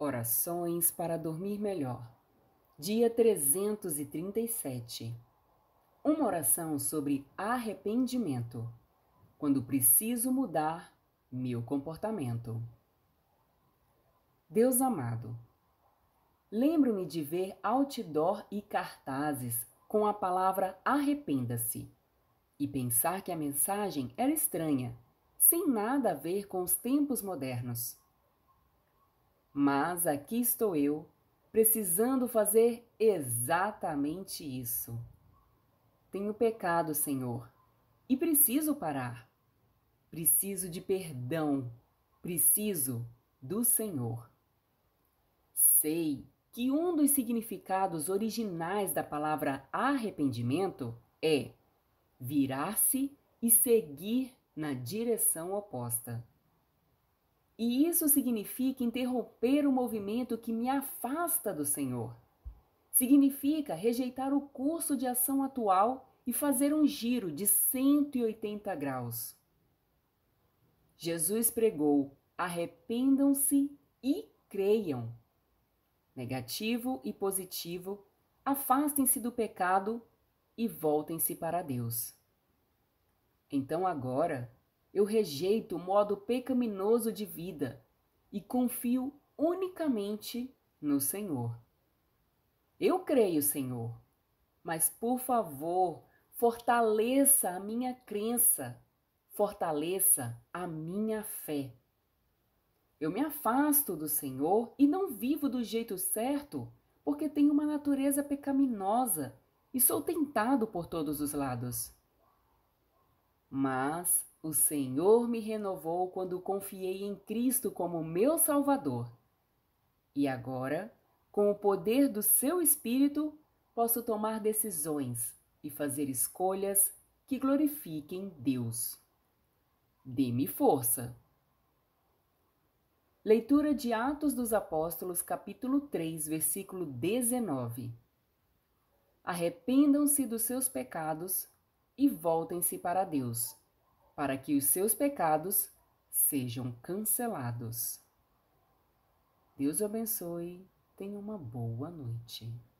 Orações para dormir melhor. Dia 337. Uma oração sobre arrependimento. Quando preciso mudar meu comportamento. Deus amado, lembro-me de ver outdoor e cartazes com a palavra arrependa-se e pensar que a mensagem era estranha, sem nada a ver com os tempos modernos. Mas aqui estou eu, precisando fazer exatamente isso. Tenho pecado, Senhor, e preciso parar. Preciso de perdão, preciso do Senhor. Sei que um dos significados originais da palavra arrependimento é virar-se e seguir na direção oposta. E isso significa interromper o movimento que me afasta do Senhor. Significa rejeitar o curso de ação atual e fazer um giro de 180 graus. Jesus pregou: arrependam-se e creiam. Negativo e positivo, afastem-se do pecado e voltem-se para Deus. Então agora, eu rejeito o modo pecaminoso de vida e confio unicamente no Senhor. Eu creio, Senhor, mas por favor, fortaleça a minha crença, fortaleça a minha fé. Eu me afasto do Senhor e não vivo do jeito certo, porque tenho uma natureza pecaminosa e sou tentado por todos os lados. Mas o Senhor me renovou quando confiei em Cristo como meu Salvador. E agora, com o poder do seu Espírito, posso tomar decisões e fazer escolhas que glorifiquem Deus. Dê-me força. Leitura de Atos dos Apóstolos, capítulo 3, versículo 19. Arrependam-se dos seus pecados e voltem-se para Deus, para que os seus pecados sejam cancelados. Deus abençoe abençoe. Tenha uma boa noite.